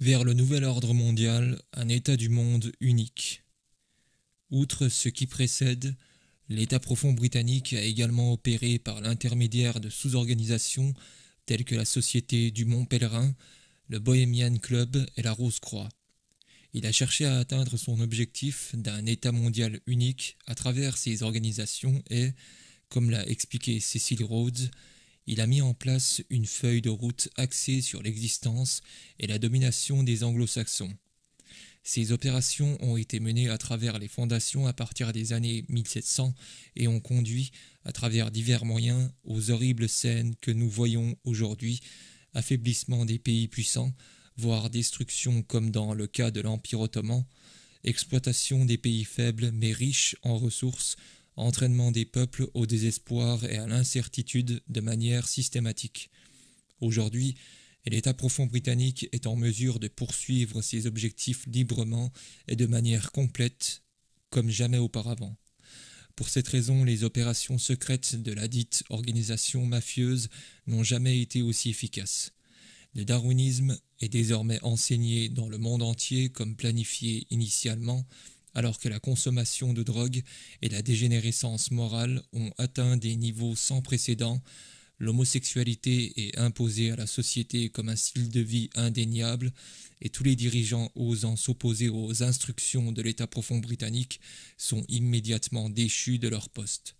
vers le nouvel ordre mondial, un état du monde unique. Outre ce qui précède, l'état profond britannique a également opéré par l'intermédiaire de sous-organisations telles que la Société du Mont Pèlerin, le Bohemian Club et la Rose-Croix. Il a cherché à atteindre son objectif d'un état mondial unique à travers ces organisations et, comme l'a expliqué Cécile Rhodes, il a mis en place une feuille de route axée sur l'existence et la domination des anglo-saxons. Ces opérations ont été menées à travers les fondations à partir des années 1700 et ont conduit, à travers divers moyens, aux horribles scènes que nous voyons aujourd'hui, affaiblissement des pays puissants, voire destruction comme dans le cas de l'Empire ottoman, exploitation des pays faibles mais riches en ressources, entraînement des peuples au désespoir et à l'incertitude de manière systématique. Aujourd'hui, l'État profond britannique est en mesure de poursuivre ses objectifs librement et de manière complète, comme jamais auparavant. Pour cette raison, les opérations secrètes de la dite organisation mafieuse n'ont jamais été aussi efficaces. Le darwinisme est désormais enseigné dans le monde entier comme planifié initialement, alors que la consommation de drogue et la dégénérescence morale ont atteint des niveaux sans précédent, l'homosexualité est imposée à la société comme un style de vie indéniable, et tous les dirigeants osant s'opposer aux instructions de l'État profond britannique sont immédiatement déchus de leur poste.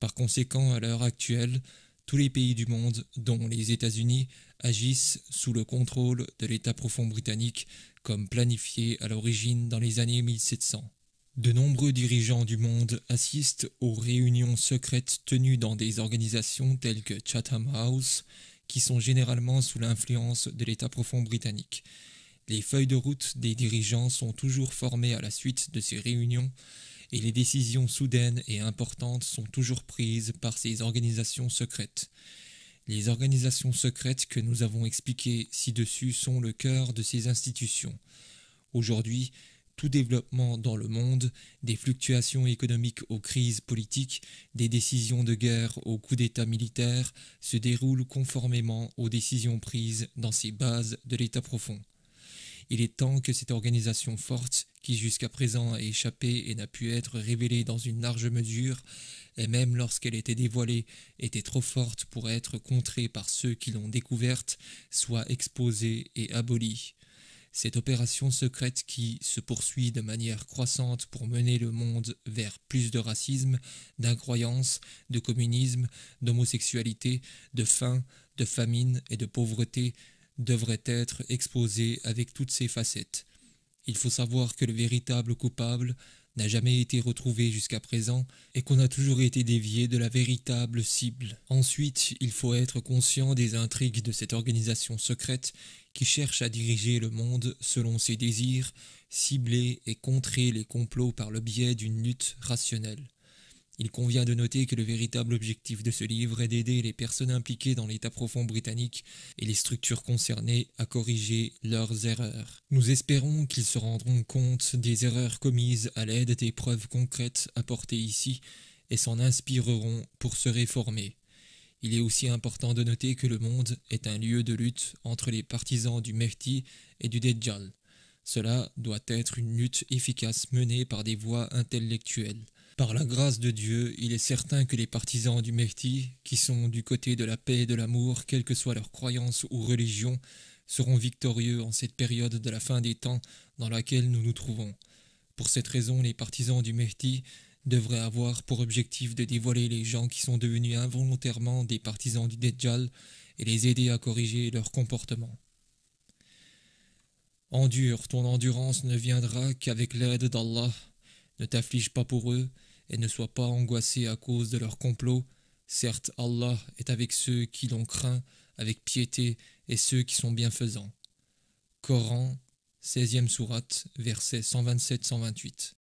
Par conséquent, à l'heure actuelle, tous les pays du monde, dont les États-Unis, agissent sous le contrôle de l'État profond britannique comme planifié à l'origine dans les années 1700. De nombreux dirigeants du monde assistent aux réunions secrètes tenues dans des organisations telles que Chatham House, qui sont généralement sous l'influence de l'État profond britannique. Les feuilles de route des dirigeants sont toujours formées à la suite de ces réunions, et les décisions soudaines et importantes sont toujours prises par ces organisations secrètes. Les organisations secrètes que nous avons expliquées ci-dessus sont le cœur de ces institutions. Aujourd'hui, tout développement dans le monde, des fluctuations économiques aux crises politiques, des décisions de guerre aux coups d'État militaires, se déroule conformément aux décisions prises dans ces bases de l'État profond. Il est temps que cette organisation forte, qui jusqu'à présent a échappé et n'a pu être révélée dans une large mesure, et même lorsqu'elle était dévoilée, était trop forte pour être contrée par ceux qui l'ont découverte, soit exposée et abolie. Cette opération secrète qui se poursuit de manière croissante pour mener le monde vers plus de racisme, d'incroyance, de communisme, d'homosexualité, de faim, de famine et de pauvreté devrait être exposé avec toutes ses facettes. Il faut savoir que le véritable coupable n'a jamais été retrouvé jusqu'à présent et qu'on a toujours été dévié de la véritable cible. Ensuite, il faut être conscient des intrigues de cette organisation secrète qui cherche à diriger le monde selon ses désirs, cibler et contrer les complots par le biais d'une lutte rationnelle. Il convient de noter que le véritable objectif de ce livre est d'aider les personnes impliquées dans l'État profond britannique et les structures concernées à corriger leurs erreurs. Nous espérons qu'ils se rendront compte des erreurs commises à l'aide des preuves concrètes apportées ici et s'en inspireront pour se réformer. Il est aussi important de noter que le monde est un lieu de lutte entre les partisans du Mehdi et du Dejjal. Cela doit être une lutte efficace menée par des voies intellectuelles. Par la grâce de Dieu, il est certain que les partisans du Mehdi, qui sont du côté de la paix et de l'amour, quelle que soit leur croyance ou religion, seront victorieux en cette période de la fin des temps dans laquelle nous nous trouvons. Pour cette raison, les partisans du Mehdi devraient avoir pour objectif de dévoiler les gens qui sont devenus involontairement des partisans du Dejjal et les aider à corriger leur comportement. Endure, ton endurance ne viendra qu'avec l'aide d'Allah. Ne t'afflige pas pour eux, et ne soient pas angoissé à cause de leur complot. Certes, Allah est avec ceux qui l'ont craint avec piété et ceux qui sont bienfaisants. Coran, 16e sourate, versets 127-128.